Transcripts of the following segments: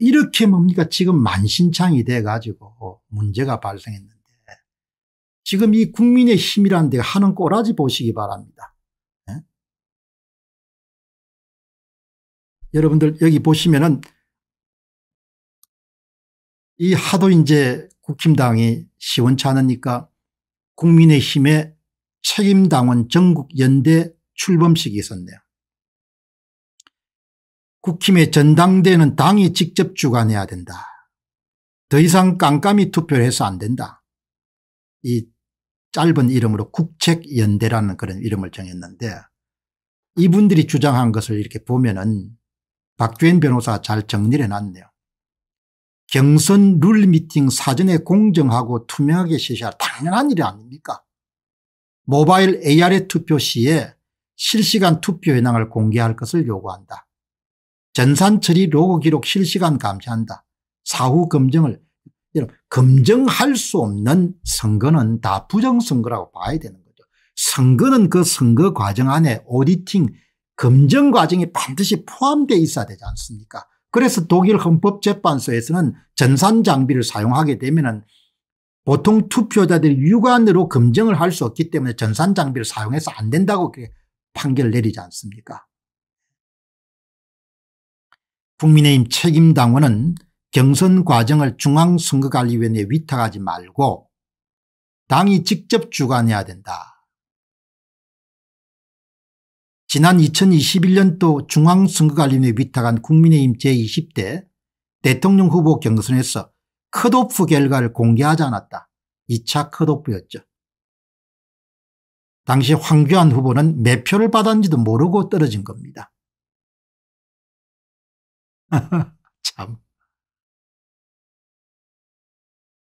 이렇게 뭡니까 지금 만신창이 돼가지고 문제가 발생했는데 지금 이 국민의 힘이라는데 하는 꼬라지 보시기 바랍니다. 네? 여러분들 여기 보시면은 이 하도 이제 국힘당이 시원치않으니까 국민의힘의 책임당원 전국연대 출범식이 있었네요. 국힘의 전당대회는 당이 직접 주관해야 된다. 더 이상 깜깜이 투표를 해서 안 된다. 이 짧은 이름으로 국책연대라는 그런 이름을 정했는데 이분들이 주장한 것을 이렇게 보면은 박주현 변호사가 잘 정리를 해놨네요. 경선 룰 미팅 사전에 공정하고 투명하게 실시할 당연한 일이 아닙니까? 모바일 AR의 투표 시에 실시간 투표 현황을 공개할 것을 요구한다. 전산처리 로고 기록 실시간 감시한다. 사후 검증을 검증할 수 없는 선거는 다 부정선거라고 봐야 되는 거죠. 선거는 그 선거 과정 안에 오디팅 검증 과정이 반드시 포함되어 있어야 되지 않습니까 그래서 독일 헌법재판소에서는 전산 장비를 사용하게 되면 은 보통 투표자들이 육안으로 검증을 할 수 없기 때문에 전산 장비를 사용해서 안 된다고 판결을 내리지 않습니까 국민의힘 책임당원은 경선 과정을 중앙선거관리위원회에 위탁하지 말고 당이 직접 주관해야 된다. 지난 2021년도 중앙선거관리위원회에 위탁한 국민의힘 제20대 대통령 후보 경선에서 컷오프 결과를 공개하지 않았다. 2차 컷오프였죠. 당시 황교안 후보는 매 표를 받았는지도 모르고 떨어진 겁니다. 참.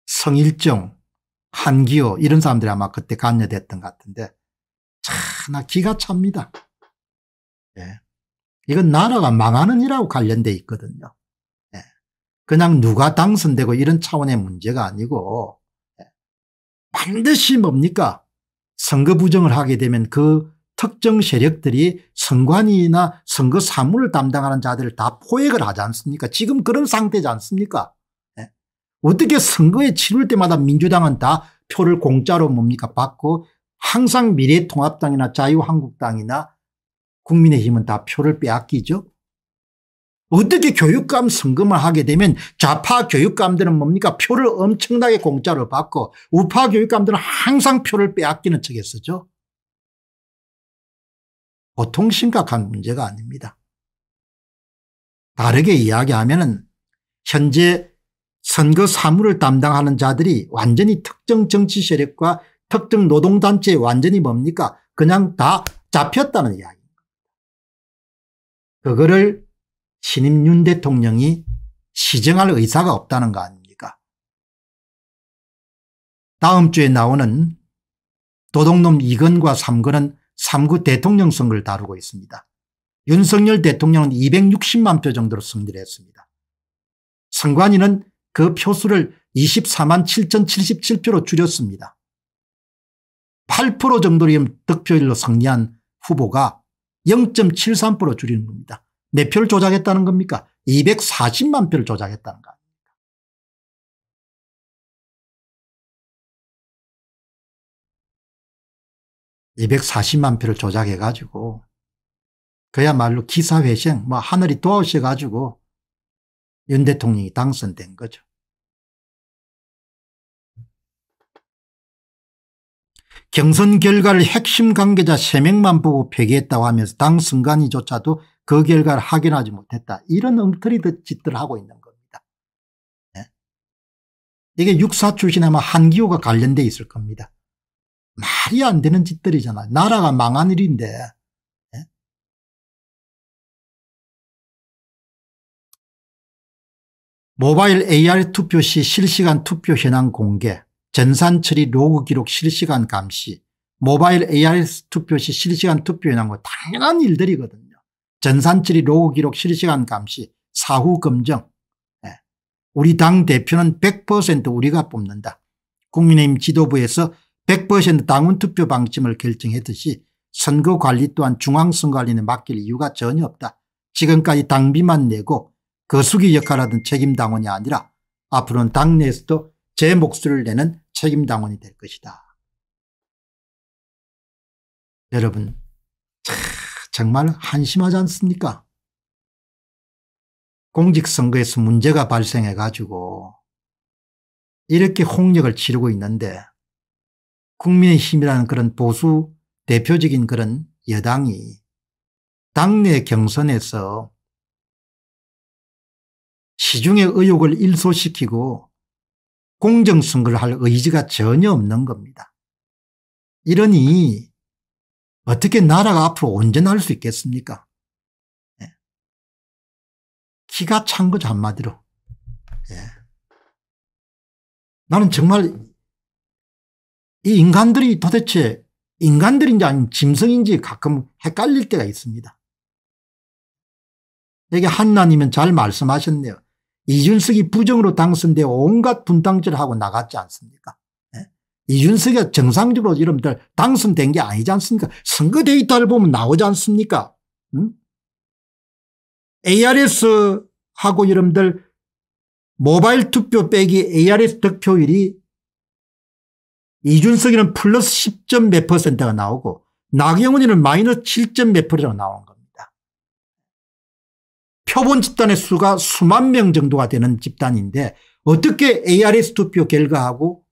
성일종, 한기호 이런 사람들이 아마 그때 관여됐던 것 같은데 참나 기가 찹니다. 예. 이건 나라가 망하는 일하고 관련돼 있거든요. 예. 그냥 누가 당선되고 이런 차원의 문제가 아니고 예. 반드시 뭡니까? 선거 부정을 하게 되면 그 특정 세력들이 선관위나 선거 사무를 담당하는 자들을 다 포획을 하지 않습니까? 지금 그런 상태지 않습니까? 네. 어떻게 선거에 치를 때마다 민주당은 다 표를 공짜로 뭡니까 받고 항상 미래통합당이나 자유한국당이나 국민의힘은 다 표를 빼앗기죠. 어떻게 교육감 선거만 하게 되면 좌파 교육감들은 뭡니까 표를 엄청나게 공짜로 받고 우파 교육감들은 항상 표를 빼앗기는 척했었죠. 보통 심각한 문제가 아닙니다. 다르게 이야기하면 현재 선거 사무를 담당하는 자들이 완전히 특정 정치 세력과 특정 노동단체에 완전히 뭡니까 그냥 다 잡혔다는 이야기입니다. 그거를 신임 윤 대통령이 시정할 의사가 없다는 거 아닙니까 다음 주에 나오는 도둑놈 2건과 3건은 3구 대통령 선거를 다루고 있습니다. 윤석열 대통령은 260만 표 정도로 승리를 했습니다. 선관위는 그 표수를 24만 7,077표로 줄였습니다. 8% 정도의 득표율로 승리한 후보가 0.73% 줄이는 겁니다. 몇 네 표를 조작했다는 겁니까? 240만 표를 조작했다는 거 240만 표를 조작해가지고 그야말로 기사회생 뭐 하늘이 도와주셔가지고 윤 대통령이 당선된 거죠. 경선 결과를 핵심 관계자 3명만 보고 폐기했다고 하면서 당순간이조차도그 결과를 확인하지 못했다. 이런 엉터리 짓들을 하고 있는 겁니다. 네. 이게 육사 출신 하면 뭐 한기호가 관련돼 있을 겁니다. 말이 안 되는 짓들이잖아. 나라가 망한 일인데. 예? 모바일 AR 투표 시 실시간 투표 현황 공개, 전산 처리 로그 기록 실시간 감시, 모바일 AR 투표 시 실시간 투표 현황과 뭐 당연한 일들이거든요. 전산 처리 로그 기록 실시간 감시, 사후 검증. 예. 우리 당 대표는 100% 우리가 뽑는다. 국민의힘 지도부에서 100% 당원투표 방침을 결정했듯이 선거관리 또한 중앙선관위는 맡길 이유가 전혀 없다. 지금까지 당비만 내고 거수기 역할하던 책임당원이 아니라 앞으로는 당내에서도 제 목소리를 내는 책임당원이 될 것이다. 여러분 정말 한심하지 않습니까 공직선거에서 문제가 발생해 가지고 이렇게 홍역을 치르고 있는데 국민의힘이라는 그런 보수 대표적인 그런 여당이 당내 경선에서 시중의 의혹을 일소시키고 공정선거를 할 의지가 전혀 없는 겁니다. 이러니 어떻게 나라가 앞으로 온전할 수 있겠습니까? 예. 기가 찬 거죠 한마디로. 예. 나는 정말 이 인간들이 도대체 인간들인지 아니면 짐승인지 가끔 헷갈릴 때가 있습니다. 여기 한나님은 잘 말씀하셨네요. 이준석이 부정으로 당선돼 온갖 분탕질 하고 나갔지 않습니까? 네? 이준석이 정상적으로 이름들 당선된 게 아니지 않습니까? 선거 데이터를 보면 나오지 않습니까? 응? 음? ARS하고 이름들 모바일 투표 빼기 ARS 득표율이 이준석이는 플러스 10점 몇 퍼센트가 나오고 나경원이는 마이너스 7점 몇 퍼센트가 나오는 겁니다. 표본 집단의 수가 수만 명 정도가 되는 집단인데 어떻게 ARS 투표 결과하고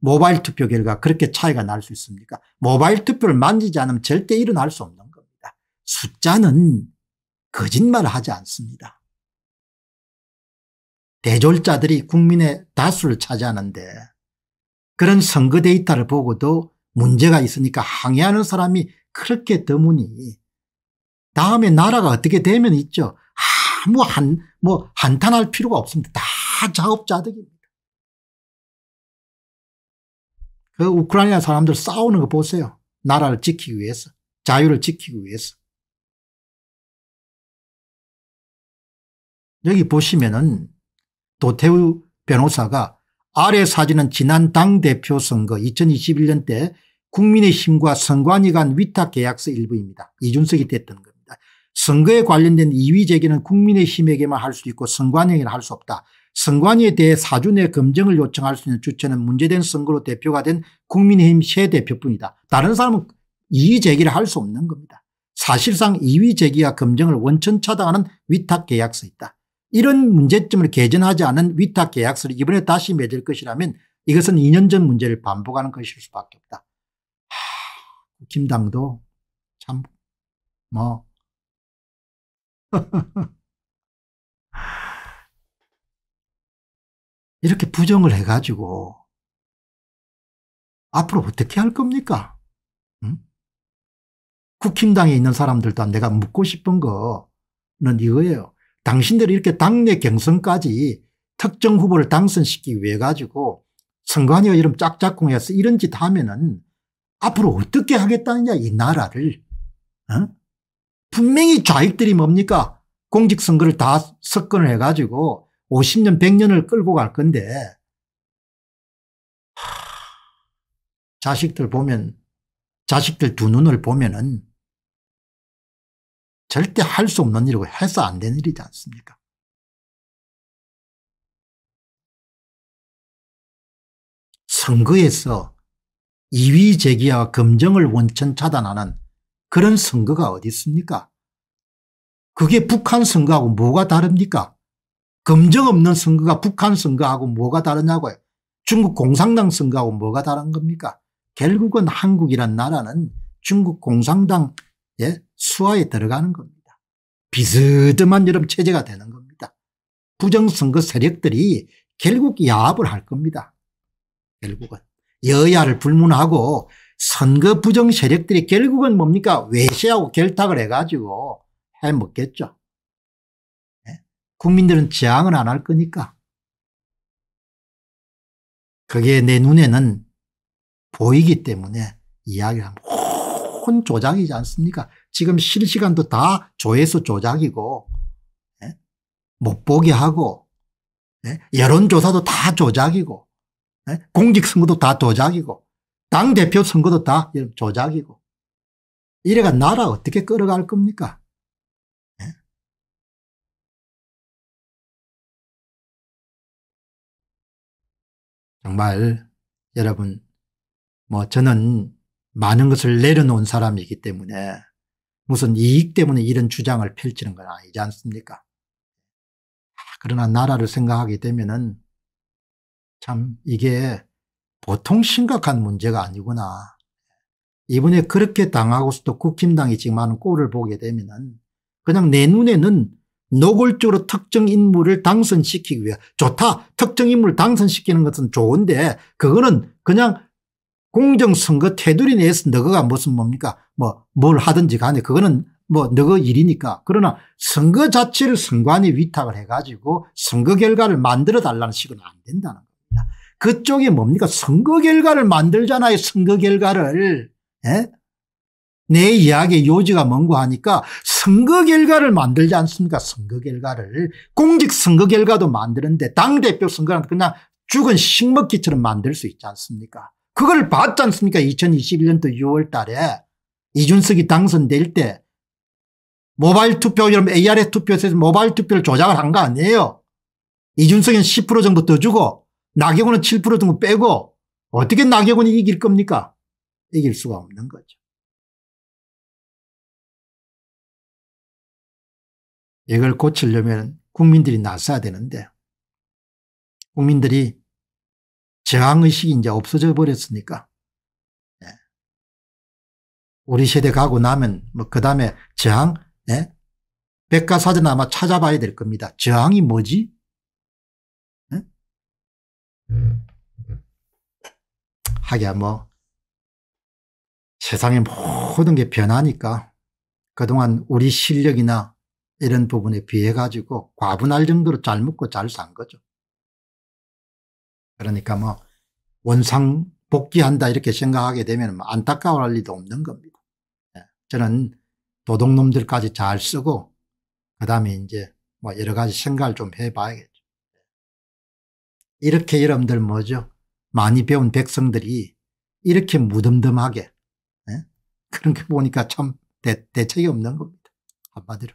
모바일 투표 결과 그렇게 차이가 날 수 있습니까? 모바일 투표를 만지지 않으면 절대 일어날 수 없는 겁니다. 숫자는 거짓말을 하지 않습니다. 대졸자들이 국민의 다수를 차지하는데 그런 선거 데이터를 보고도 문제가 있으니까 항의하는 사람이 그렇게 드무니 다음에 나라가 어떻게 되면 있죠. 아무 한, 뭐 한탄할 필요가 없습니다. 다 자업자득입니다. 그 우크라이나 사람들 싸우는 거 보세요. 나라를 지키기 위해서 자유를 지키기 위해서 여기 보시면은 도태우 변호사가 아래 사진은 지난 당대표 선거 2021년 때 국민의힘과 선관위 간 위탁계약서 일부입니다. 이준석이 됐던 겁니다. 선거에 관련된 이위 제기는 국민의힘에게만 할 수 있고 선관위에는 할 수 없다. 선관위에 대해 사전에 검증을 요청할 수 있는 주체는 문제된 선거로 대표가 된 국민의힘 새 대표뿐이다. 다른 사람은 이위 제기를 할 수 없는 겁니다. 사실상 이위 제기와 검증을 원천 차단하는 위탁 계약서 있다. 이런 문제점을 개선하지 않은 위탁 계약서를 이번에 다시 맺을 것이라면 이것은 2년 전 문제를 반복하는 것일 수밖에 없다. 하, 김당도 참 뭐. 이렇게 부정을 해가지고 앞으로 어떻게 할 겁니까? 응? 국힘당에 있는 사람들도 내가 묻고 싶은 거는 이거예요. 당신들이 이렇게 당내 경선까지 특정 후보를 당선시키기 위해 가지고 선관위와 이름 짝짝꿍해서 이런 짓 하면은 앞으로 어떻게 하겠다느냐 이 나라를 어? 분명히 좌익들이 뭡니까 공직선거를 다 석권을 해가지고 50년 100년을 끌고 갈 건데 하... 자식들 보면 자식들 두 눈을 보면은 절대 할 수 없는 일이고 해서 안 되는 일이지 않습니까? 선거에서 이위 제기와 검증을 원천 차단하는 그런 선거가 어디 있습니까? 그게 북한 선거하고 뭐가 다릅니까? 검증 없는 선거가 북한 선거하고 뭐가 다르냐고요. 중국 공산당 선거하고 뭐가 다른 겁니까? 결국은 한국이란 나라는 중국 공산당 예? 수화에 들어가는 겁니다. 비스듬한 여름 체제가 되는 겁니다. 부정선거 세력들이 결국 야합을 할 겁니다. 결국은 여야를 불문하고 선거 부정 세력들이 결국은 뭡니까 외세하고 결탁을 해가지고 해먹겠죠. 예? 국민들은 저항은 안 할 거니까. 그게 내 눈에는 보이기 때문에 이야기를 합니다. 콘 조작이지 않습니까? 지금 실시간도 다 조회수 조작이고 예? 못 보게 하고 예? 여론조사도 다 조작이고 예? 공직선거도 다 조작이고 당대표 선거도 다 조작이고 이래가 나라 어떻게 끌어갈 겁니까? 예? 정말 여러분 뭐 저는 많은 것을 내려놓은 사람이기 때문에 무슨 이익 때문에 이런 주장을 펼치는 건 아니지 않습니까? 아, 그러나 나라를 생각하게 되면참 이게 보통 심각한 문제가 아니구나. 이번에 그렇게 당하고서도 국힘당이 지금 하는 꼴을 보게 되면은 그냥 내 눈에는 노골적으로 특정 인물을 당선시키기 위해 좋다. 특정 인물 당선시키는 것은 좋은데 그거는 그냥 공정선거 테두리 내에서 너가 무슨 뭡니까 뭐 뭘 하든지 간에 그거는 뭐 너거 일이니까 그러나 선거 자체를 선관위 위탁을 해가지고 선거 결과를 만들어 달라는 식은 안 된다는 겁니다. 그쪽이 뭡니까 선거 결과를 만들잖아요 선거 결과를 에? 예? 내 이야기의 요지가 뭔고 하니까 선거 결과를 만들지 않습니까 선거 결과를 공직 선거 결과도 만드는데 당대표 선거는 그냥 죽은 식먹기처럼 만들 수 있지 않습니까 그걸 봤지 않습니까? 2021년도 6월 달에 이준석이 당선될 때 모바일 투표, 여러분 ARS 투표에서 모바일 투표를 조작을 한 거 아니에요. 이준석은 10% 정도 더 주고 나경원은 7% 정도 빼고 어떻게 나경원이 이길 겁니까? 이길 수가 없는 거죠. 이걸 고치려면 국민들이 나서야 되는데 국민들이 저항의식이 이제 없어져 버렸으니까. 예. 우리 세대 가고 나면 뭐그 다음에 저항? 예? 백과사전 아마 찾아봐야 될 겁니다. 저항이 뭐지? 예? 하기야 뭐 세상의 모든 게 변하니까 그동안 우리 실력이나 이런 부분에 비해 가지고 과분할 정도로 잘 먹고 잘 산 거죠. 그러니까 뭐 원상 복귀한다 이렇게 생각하게 되면 뭐 안타까워할 리도 없는 겁니다. 예, 저는 도둑놈들까지 잘 쓰고 그다음에 이제 뭐 여러 가지 생각을 좀 해봐야겠죠. 이렇게 여러분들 뭐죠? 많이 배운 백성들이 이렇게 무덤덤하게 예? 그런 게 보니까 참 대, 대책이 없는 겁니다. 한마디로.